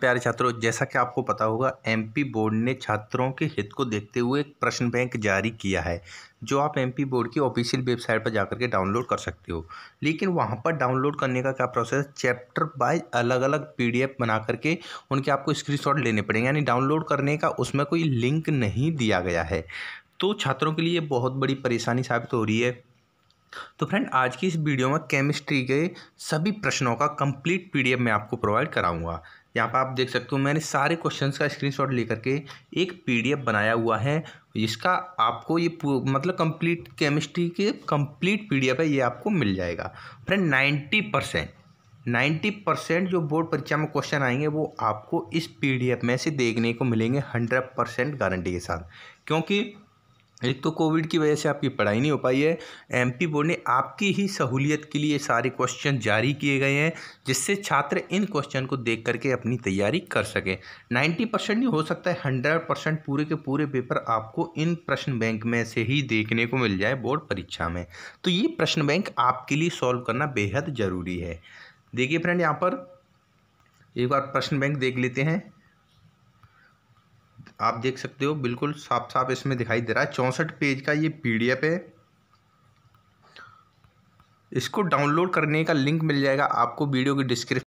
प्यारे छात्रों जैसा कि आपको पता होगा एमपी बोर्ड ने छात्रों के हित को देखते हुए एक प्रश्न बैंक जारी किया है जो आप एमपी बोर्ड की ऑफिशियल वेबसाइट पर जाकर के डाउनलोड कर सकते हो लेकिन वहां पर डाउनलोड करने का क्या प्रोसेस चैप्टर बाय अलग अलग पीडीएफ बना करके उनके आपको स्क्रीनशॉट लेने पड़ेंगे यानी डाउनलोड करने का उसमें कोई लिंक नहीं दिया गया है तो छात्रों के लिए बहुत बड़ी परेशानी साबित हो रही है तो फ्रेंड आज की इस वीडियो में केमिस्ट्री के सभी प्रश्नों का कंप्लीट पीडीएफ मैं आपको प्रोवाइड कराऊंगा यहाँ पर आप देख सकते हो मैंने सारे क्वेश्चन का स्क्रीनशॉट लेकर के एक पीडीएफ बनाया हुआ है इसका आपको ये मतलब कंप्लीट केमिस्ट्री के कंप्लीट पीडीएफ है ये आपको मिल जाएगा friend ninety percent ninety percent जो बोर्ड परीक्षा में क्वेश्चन आएंगे वो आपको इस पीडीएफ में से देखने को मिलेंगे हंड्रेड परसेंट गारंटी के साथ क्योंकि एक तो कोविड की वजह से आपकी पढ़ाई नहीं हो पाई है एमपी बोर्ड ने आपकी ही सहूलियत के लिए सारे क्वेश्चन जारी किए गए हैं जिससे छात्र इन क्वेश्चन को देख करके अपनी तैयारी कर सकें नाइन्टी परसेंट नहीं हो सकता है हंड्रेड परसेंट पूरे के पूरे पेपर आपको इन प्रश्न बैंक में से ही देखने को मिल जाए बोर्ड परीक्षा में तो ये प्रश्न बैंक आपके लिए सॉल्व करना बेहद ज़रूरी है देखिए फ्रेंड यहाँ पर एक बार प्रश्न बैंक देख लेते हैं आप देख सकते हो बिल्कुल साफ साफ इसमें दिखाई दे रहा है चौंसठ पेज का ये पीडीएफ है इसको डाउनलोड करने का लिंक मिल जाएगा आपको वीडियो की डिस्क्रिप